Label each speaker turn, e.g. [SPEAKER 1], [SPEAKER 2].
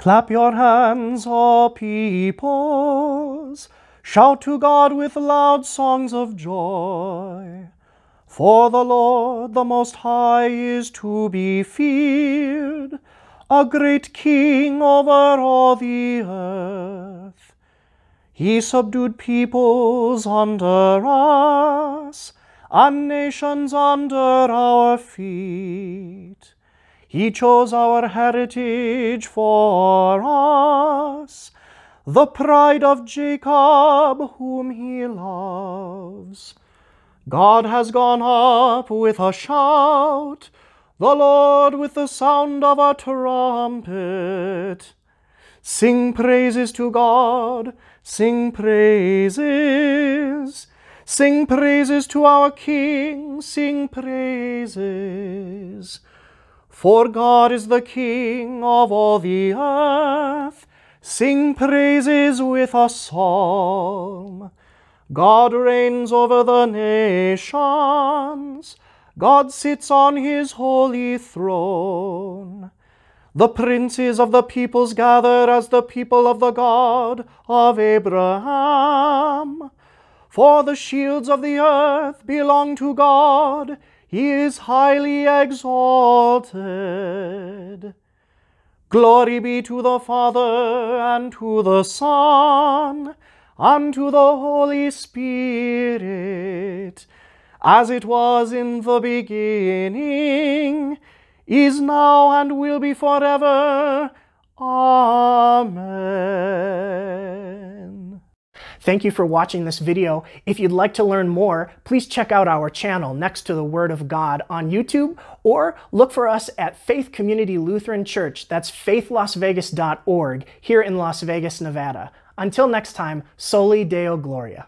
[SPEAKER 1] Clap your hands, all peoples. Shout to
[SPEAKER 2] God with loud songs of joy. For the Lord the Most High is to be feared, a great king over all the earth. He subdued peoples under us, and nations under our feet. He chose our heritage for us, the pride of Jacob, whom he loves. God has gone up with a shout, the Lord with the sound of a trumpet. Sing praises to God, sing praises. Sing praises to our King, sing praises. For God is the King of all the earth. Sing praises with a psalm. God reigns over the nations. God sits on his holy throne. The princes of the peoples gather as the people of the God of Abraham. For the shields of the earth belong to God he is highly exalted. Glory be to the Father, and to the Son, and to the Holy Spirit, as it was in the beginning, is now, and will be forever.
[SPEAKER 1] Amen. Thank you for watching this video. If you'd like to learn more, please check out our channel next to the Word of God on YouTube or look for us at Faith Community Lutheran Church. That's faithlasvegas.org here in Las Vegas, Nevada. Until next time, Soli Deo Gloria.